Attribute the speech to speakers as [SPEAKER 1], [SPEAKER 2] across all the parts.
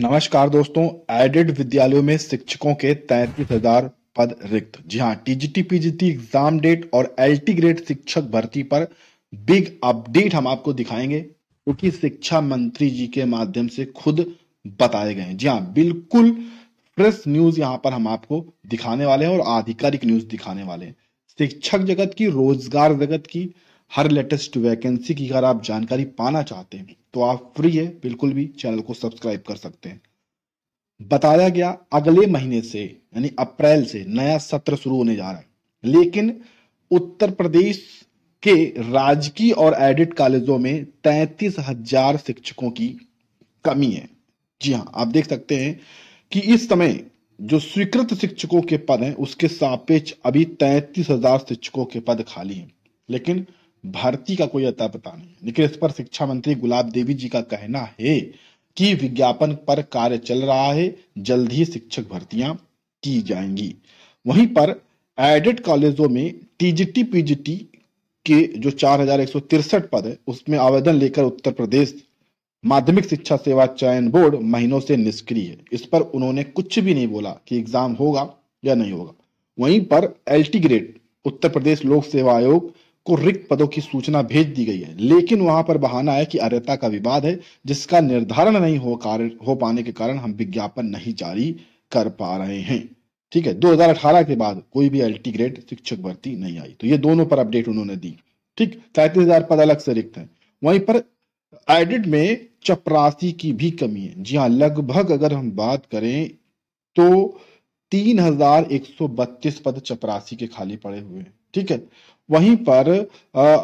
[SPEAKER 1] नमस्कार दोस्तों एडेड विद्यालयों में शिक्षकों के तैतीस हजार पद रिक्त जी हाँ टीजीटी पीजीटी एग्जाम डेट और एलटी ग्रेड शिक्षक भर्ती पर बिग अपडेट हम आपको दिखाएंगे क्योंकि तो शिक्षा मंत्री जी के माध्यम से खुद बताए गए जी हाँ बिल्कुल फ्रेश न्यूज यहाँ पर हम आपको दिखाने वाले हैं और आधिकारिक न्यूज दिखाने वाले हैं शिक्षक जगत की रोजगार जगत की हर लेटेस्ट वैकेंसी की अगर आप जानकारी पाना चाहते हैं तो आप फ्री है बिल्कुल भी चैनल को सब्सक्राइब कर सकते हैं बताया गया अगले महीने से यानी अप्रैल से नया सत्र शुरू होने जा रहा है लेकिन उत्तर प्रदेश के राजकीय और एडिट कॉलेजों में तैतीस हजार शिक्षकों की कमी है जी हाँ आप देख सकते हैं कि इस समय जो स्वीकृत शिक्षकों के पद हैं उसके सापेक्ष अभी तैतीस हजार शिक्षकों के पद खाली हैं लेकिन भारती का कोई अता पता नहीं लेकिन इस पर शिक्षा मंत्री गुलाब देवी जी का कहना है कि विज्ञापन पर कार्य चल रहा है जल्द ही शिक्षक भर्तियां की जाएंगी वहीं पर एडेड कॉलेजों में टीजीटी पीजीटी के जो चार पद है उसमें आवेदन लेकर उत्तर प्रदेश माध्यमिक शिक्षा सेवा चयन बोर्ड महीनों से निष्क्रिय है इस पर उन्होंने कुछ भी नहीं बोला कि एग्जाम होगा या नहीं होगा वहीं पर एल ग्रेड उत्तर प्रदेश लोक सेवा आयोग को रिक्त पदों की सूचना भेज दी गई है लेकिन वहां पर बहाना है कि अर्ता का विवाद है जिसका निर्धारण नहीं हो कार्य हो पाने के कारण हम विज्ञापन नहीं जारी कर पा रहे हैं ठीक है 2018 के बाद कोई भी एल्टी ग्रेड शिक्षक भर्ती नहीं आई तो ये दोनों पर अपडेट उन्होंने दी ठीक तैतीस हजार पद अलग से रिक्त है वहीं पर एडिट में चपरासी की भी कमी है जी हाँ लगभग अगर हम बात करें तो तीन हजार एक सौ बत्तीस पद चपरासी के खाली पड़े हुए हैं ठीक है वहीं पर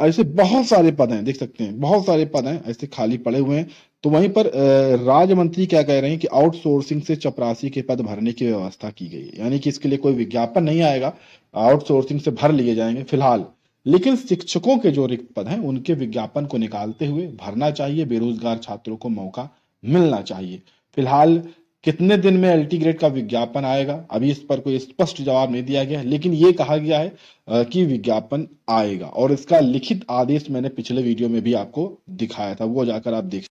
[SPEAKER 1] ऐसे बहुत सारे पद हैं देख सकते हैं बहुत सारे पद हैं ऐसे खाली पड़े हुए हैं तो वहीं पर राज्य मंत्री क्या कह रहे हैं कि आउटसोर्सिंग से चपरासी के पद भरने की व्यवस्था की गई है यानी कि इसके लिए कोई विज्ञापन नहीं आएगा आउटसोर्सिंग से भर लिए जाएंगे फिलहाल लेकिन शिक्षकों के जो रिक्त पद हैं उनके विज्ञापन को निकालते हुए भरना चाहिए बेरोजगार छात्रों को मौका मिलना चाहिए फिलहाल कितने दिन में एल्टी ग्रेड का विज्ञापन आएगा अभी इस पर कोई स्पष्ट जवाब नहीं दिया गया है लेकिन ये कहा गया है कि विज्ञापन आएगा और इसका लिखित आदेश मैंने पिछले वीडियो में भी आपको दिखाया था वो जाकर आप देख